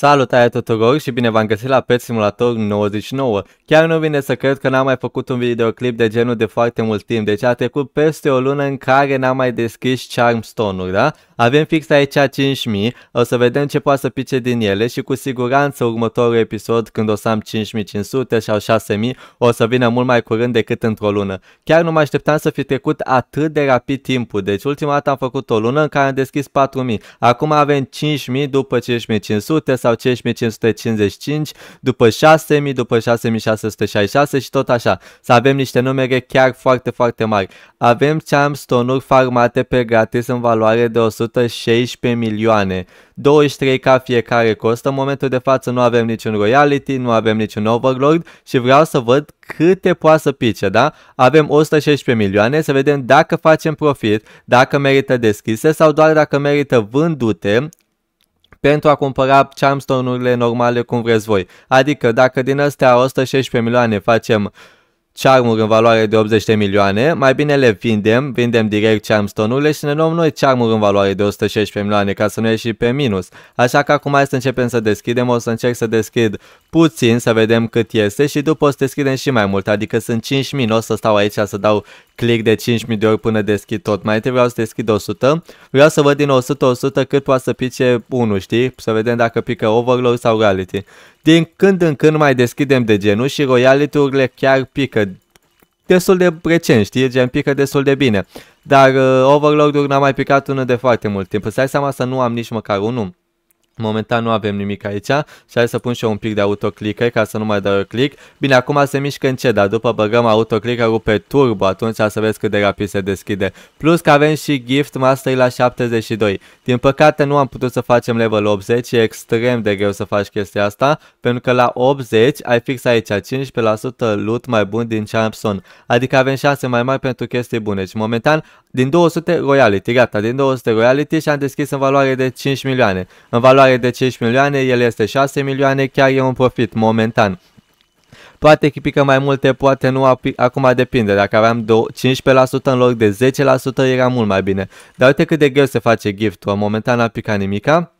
Salutare tuturor și bine v-am găsit la Pet Simulator 99. Chiar nu vine să cred că n-am mai făcut un videoclip de genul de foarte mult timp, deci a trecut peste o lună în care n-am mai deschis Charmstone-uri, da? Avem fix aici 5000, o să vedem ce poate să pice din ele și cu siguranță următorul episod când o să am 5500 sau 6000 o să vină mult mai curând decât într-o lună. Chiar nu mă așteptam să fi trecut atât de rapid timpul, deci ultima dată am făcut o lună în care am deschis 4000, acum avem 5000 după 5500 sau sau 5555, după 6000, după 6666 și tot așa. Să avem niște numere chiar foarte, foarte mari. Avem Charmstone-uri farmate pe gratis în valoare de 116 milioane. 23 ca fiecare costă în momentul de față, nu avem niciun royalty, nu avem niciun overlord și vreau să văd câte poate să pice, da? Avem 116 milioane, să vedem dacă facem profit, dacă merită deschise sau doar dacă merită vândute pentru a compara charmstone-urile normale cum vreți voi. Adică dacă din astea 116 milioane facem charmuri în valoare de 80 de milioane, mai bine le vindem, vindem direct charmstone-urile și ne luăm noi charmuri în valoare de 116 milioane ca să nu ieși pe minus. Așa că acum hai să începem să deschidem, o să încerc să deschid puțin să vedem cât este și după o să deschidem și mai mult, adică sunt 5.000, o să stau aici să dau click de 5000 de ori până deschid tot. Mai întâi vreau să deschid 100. Vreau să văd din 100-100 cât poate să pice 1, știi? Să vedem dacă pică overload sau reality. Din când în când mai deschidem de genul și royalty urile chiar pică destul de recent, știi? Gen pică destul de bine. Dar uh, overload-uri n-am mai picat unul de foarte mult timp. să ai seama să nu am nici măcar unul. Momentan nu avem nimic aici și hai să pun și eu un pic de autoclică ca să nu mai dau click. Bine, acum se mișcă încet, dar după băgăm autoclicker-ul pe turbo, atunci să vezi cât de rapid se deschide. Plus că avem și gift master la 72. Din păcate nu am putut să facem level 80, e extrem de greu să faci chestia asta, pentru că la 80 ai fix aici 15% loot mai bun din Champson. Adică avem șanse mai mari pentru chestii bune și deci, momentan din 200 royalty, gata, din 200 royalty și am deschis în valoare de 5 milioane. În valoare valoare de 5 milioane, el este 6 milioane, chiar e un profit momentan. Poate chipică mai multe, poate nu, acum depinde, dacă aveam 15% în loc de 10% era mult mai bine. Dar uite cât de greu se face gift-ul, momentan n-a picat nimica.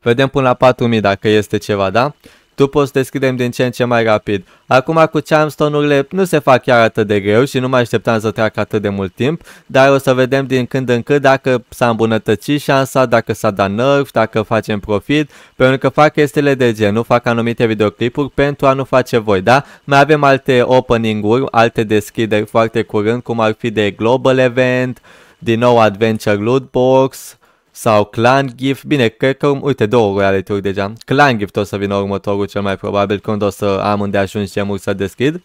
Vedem până la 4000 dacă este ceva, da? Tu poți să deschidem din ce în ce mai rapid. Acum cu charmstone-urile nu se fac chiar atât de greu și nu mai așteptam să treacă atât de mult timp, dar o să vedem din când în când dacă s-a îmbunătățit șansa, dacă s-a dat nerf, dacă facem profit, pentru că fac chestiile de gen, nu fac anumite videoclipuri pentru a nu face voi, da? Mai avem alte opening-uri, alte deschideri foarte curând, cum ar fi de Global Event, din nou Adventure Loot Box sau Clan Gift. Bine, cred că, uite, două reality-uri deja. Clan Gift o să vină următorul cel mai probabil când o să am unde ajuns gemul să deschid.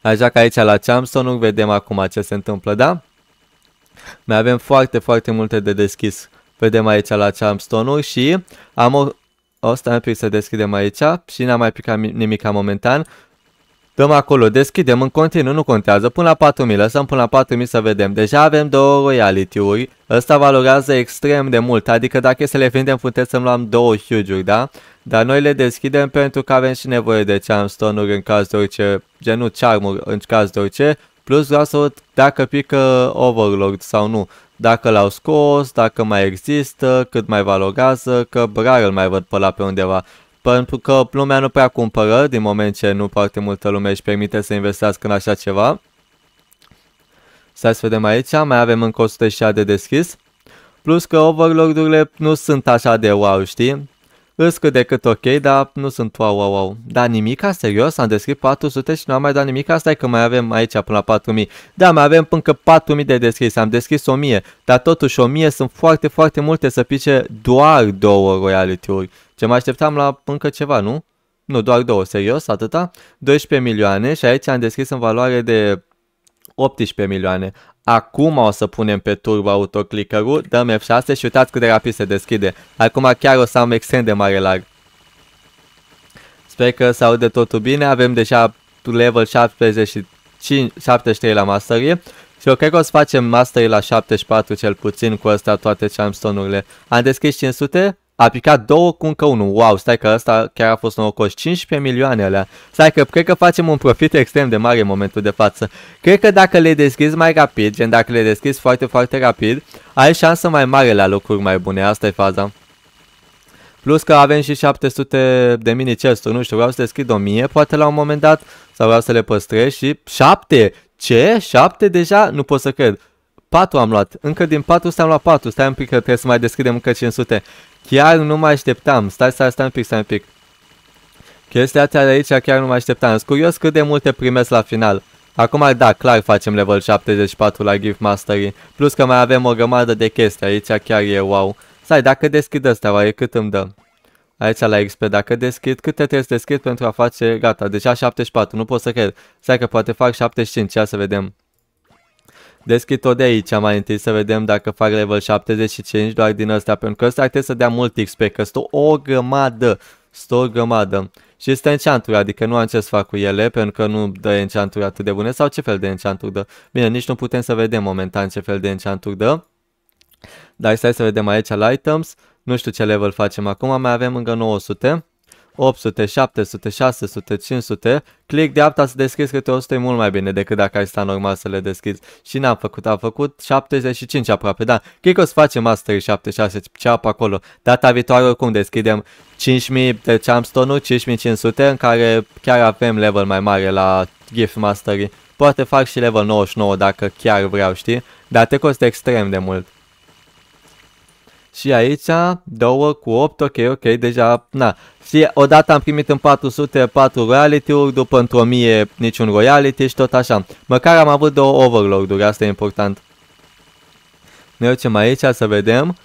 Așa că aici la Champson vedem acum ce se întâmplă, da? Mai avem foarte, foarte multe de deschis. Vedem aici la Champstone-uri și am o... O, stai pic să deschidem aici și n-am mai picat nimic momentan. Dăm acolo, deschidem în continuu, nu contează, până la 4000, lăsăm până la 4000 să vedem. Deja avem două reality-uri, ăsta valorează extrem de mult, adică dacă e să le vindem puteți să-mi luăm două huge da? Dar noi le deschidem pentru că avem și nevoie de charmstone-uri în caz de orice, genul charm în caz de orice, plus vreau să văd dacă pică Overlord sau nu, dacă l-au scos, dacă mai există, cât mai valorează, că rar îl mai văd pe la pe undeva pentru că lumea nu prea cumpără, din moment ce nu foarte multă lume își permite să investească în așa ceva. să vedem aici, mai avem încă 106 de deschis. Plus că overlord-urile nu sunt așa de wow, știi? Îs cât de cât ok, dar nu sunt wow, wow, wow. Dar nimica, serios, am descris 400 și nu am mai dat nimic. Asta e că mai avem aici până la 4000. Da, mai avem până 4000 de descris, am descris 1000. Dar totuși 1000 sunt foarte, foarte multe să pice doar două royalty-uri. Ce mă așteptam la încă ceva, nu? Nu, doar două, serios, atâta? 12 milioane și aici am descris în valoare de 18 milioane. Acum o să punem pe turbo autoclicker-ul, dăm F6 și uitați cât de rapid se deschide. Acum chiar o să am extrem de mare lag. Sper că se aude totul bine, avem deja level 75, 73 la masterie și eu cred că o să facem mastery la 74 cel puțin cu astea toate charmstone urile Am deschis 500, a picat două cu încă unul. Wow, stai că ăsta chiar a fost norocos. 15 milioane alea. Stai că cred că facem un profit extrem de mare în momentul de față. Cred că dacă le deschizi mai rapid, gen dacă le deschizi foarte, foarte rapid, ai șansă mai mare la locuri mai bune. Asta e faza. Plus că avem și 700 de mini chest nu știu, vreau să deschid 1000 poate la un moment dat, sau vreau să le păstrez și 7! Ce? 7 deja? Nu pot să cred. 4 am luat. Încă din 400 am luat 4. Stai un pic că trebuie să mai deschidem încă 500. Chiar nu mă așteptam. Stai, stai, stai un pic, stai un pic. Chestia asta de aici chiar nu mă așteptam. Sunt curios cât de multe primesc la final. Acum, da, clar facem level 74 la Gift Mastery. Plus că mai avem o grămadă de chestii. Aici chiar e wow. Stai, dacă deschid ăsta, oare cât îmi dă? Aici la XP, dacă deschid, câte trebuie să deschid pentru a face, gata, deja 74, nu pot să cred. Stai că poate fac 75, ia să vedem. Deschid-o de aici mai întâi să vedem dacă fac level 75 doar din ăsta, pentru că ăsta trebuie să dea mult XP, că sunt o grămadă, sunt o grămadă. Și este enchanturi, adică nu am ce să fac cu ele, pentru că nu dă enchanturi atât de bune, sau ce fel de enchanturi dă. Bine, nici nu putem să vedem momentan ce fel de enchanturi dă. Dar stai să vedem aici la items, nu știu ce level facem acum, mai avem încă 900. 800, 700, 600, 500, click de apta să deschizi câte 100 e mult mai bine decât dacă ai sta normal să le deschizi. Și n-am făcut, am făcut 75 aproape, da. Cred că o să facem Mastery 76, ce apă acolo. Data viitoare oricum deschidem 5000 de champstone ul 5500, în care chiar avem level mai mare la Gift Mastery. Poate fac și level 99 dacă chiar vreau, știi? Dar te costă extrem de mult. Și aici, 2 cu 8, ok, ok, deja, na. Și odată am primit în 404 royalty uri după într-o mie niciun royalty și tot așa. Măcar am avut două overlord-uri, asta e important. Ne ducem aici să vedem.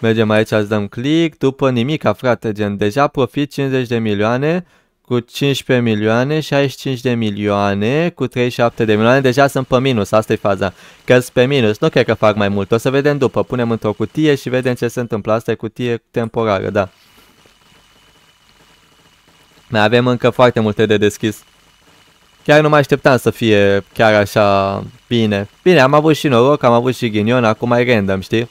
Mergem aici, să dăm click, după nimic, frate, gen, deja profit 50 de milioane cu 15 milioane, 65 de milioane, cu 37 de milioane, deja sunt pe minus, asta e faza. că sunt pe minus, nu cred că fac mai mult, o să vedem după, punem într-o cutie și vedem ce se întâmplă, asta e cutie temporară, da. Mai avem încă foarte multe de deschis. Chiar nu mă așteptam să fie chiar așa bine. Bine, am avut și noroc, am avut și ghinion, acum mai random, știi?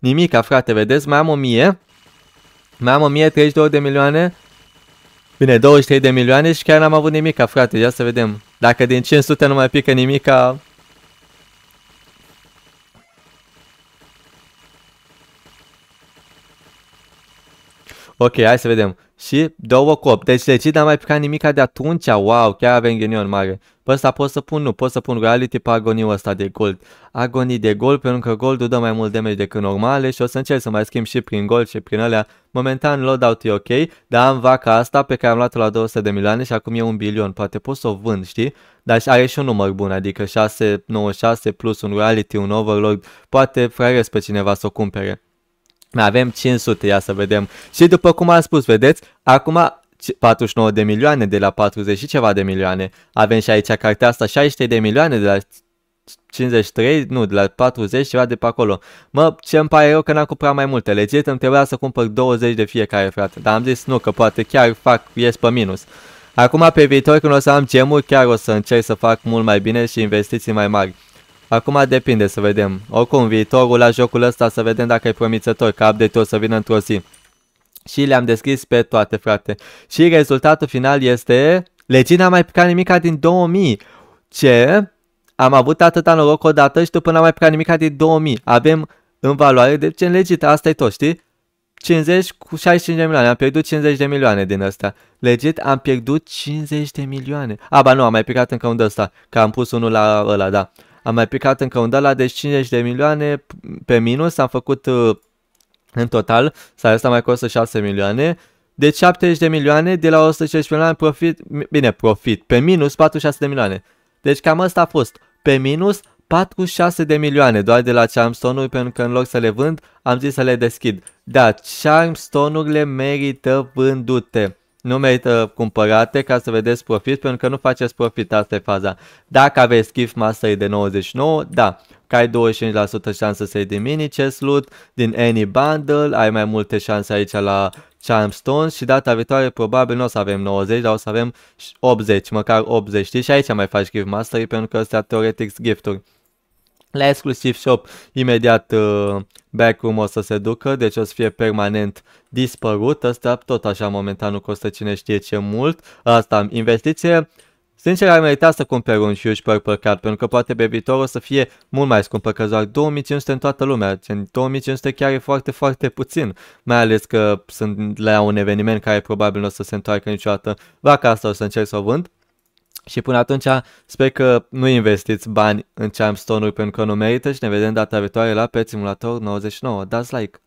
Nimica, frate, vedeți? Mai am o mie. Mai am 1032 de milioane. Bine, 23 de milioane și chiar n-am avut nimica, frate. Ia să vedem. Dacă din 500 nu mai pică nimica, Ok, hai să vedem. Și două cop. Deci decid n-am mai picat nimica de atunci. Wow, chiar avem ghenion mare. Pe ăsta pot să pun, nu, pot să pun reality pe agoniu ăsta de gold. Agonii de gold, pentru că goldul dă mai mult damage decât normale și o să încerc să mai schimb și prin gold și prin alea. Momentan loadout e ok, dar am vaca asta pe care am luat-o la 200 de milioane și acum e un bilion. Poate pot să o vând, știi? Dar are și un număr bun, adică 696 plus un reality, un overlord. Poate fraierez pe cineva să o cumpere. Mai avem 500, ia să vedem. Și după cum am spus, vedeți, acum 49 de milioane de la 40 și ceva de milioane. Avem și aici cartea asta 60 de milioane de la 53, nu, de la 40 ceva de pe acolo. Mă, ce îmi pare eu că n-am cumpărat mai multe. Legit îmi trebuia să cumpăr 20 de fiecare, frate. Dar am zis nu, că poate chiar fac, ies pe minus. Acum pe viitor când o să am gemuri, chiar o să încerc să fac mult mai bine și investiții mai mari. Acum depinde să vedem. Oricum, viitorul la jocul ăsta să vedem dacă e promițător, că update-ul o să vină într-o zi. Și le-am descris pe toate, frate. Și rezultatul final este... Legina mai picat nimica din 2000. Ce? Am avut atâta noroc odată și după n-am mai picat nimica din 2000. Avem în valoare, ce deci, în legit, asta e tot, știi? 50 cu 65 de milioane, am pierdut 50 de milioane din asta. Legit, am pierdut 50 de milioane. Aba ba nu, am mai picat încă un de ăsta, că am pus unul la ăla, da am mai picat încă un dolar, deci 50 de milioane pe minus am făcut uh, în total, sau asta mai costă 6 milioane, deci 70 de milioane de la 160 milioane profit, bine, profit, pe minus 46 de milioane. Deci cam asta a fost, pe minus 46 de milioane doar de la charmstone-uri pentru că în loc să le vând am zis să le deschid. Da, charmstone-urile merită vândute nu merită cumpărate ca să vedeți profit, pentru că nu faceți profit, asta e faza. Dacă aveți gift master de 99, da, că ai 25% șansă să iei din mini chest loot, din any bundle, ai mai multe șanse aici la charm stones și data viitoare probabil nu o să avem 90, dar o să avem 80, măcar 80, știi? Și aici mai faci gift mastery pentru că astea teoretic gifturi. La exclusiv shop, imediat uh, backroom o să se ducă, deci o să fie permanent dispărut. Asta tot așa momentan nu costă cine știe ce mult. Asta am investiție. Sincer, ar merita să cumpăr un Huge Purple Card, pentru că poate pe viitor o să fie mult mai scumpă, că doar 2500 în toată lumea. Gen, 2500 chiar e foarte, foarte puțin, mai ales că sunt la un eveniment care probabil nu o să se întoarcă niciodată. Vaca asta o să încerc să o vând. Și până atunci sper că nu investiți bani în chimestone uri pentru că nu merită și ne vedem data viitoare la Pet Simulator 99. Dați like!